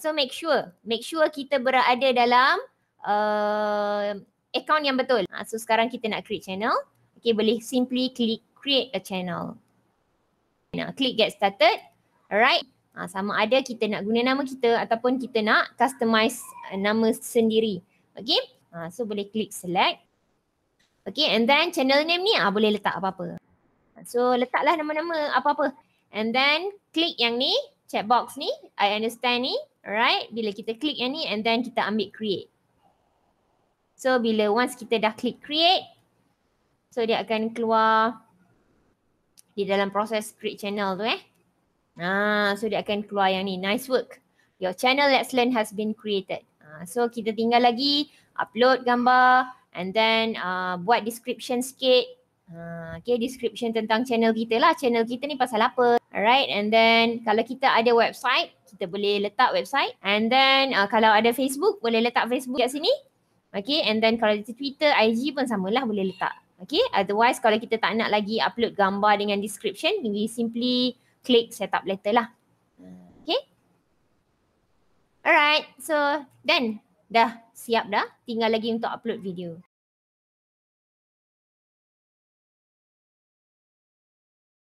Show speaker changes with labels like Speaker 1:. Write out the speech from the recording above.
Speaker 1: So make sure, make sure kita berada dalam uh, account yang betul. Uh, so sekarang kita nak create channel. Okay boleh simply click create a channel. Nah, click get started. Alright. Uh, sama ada kita nak guna nama kita ataupun kita nak customize eh, nama sendiri. Okay. Uh, so boleh click select. Okay and then channel name ni uh, boleh letak apa-apa. So letaklah nama-nama apa-apa. And then klik yang ni, chat box ni, I understand ni. Alright, bila kita klik yang ni and then kita ambil create. So bila once kita dah klik create, so dia akan keluar di dalam proses create channel tu eh. Ah, so dia akan keluar yang ni. Nice work. Your channel Let's Learn has been created. Ah, so kita tinggal lagi upload gambar and then uh, buat description sikit Ha, okay, description tentang channel kita lah. Channel kita ni pasal apa. Alright, and then kalau kita ada website, kita boleh letak website. And then uh, kalau ada Facebook, boleh letak Facebook kat sini. Okay, and then kalau ada Twitter, IG pun samalah boleh letak. Okay, otherwise kalau kita tak nak lagi upload gambar dengan description, we simply click setup letter lah. Okay. Alright, so then dah siap dah. Tinggal lagi untuk upload video.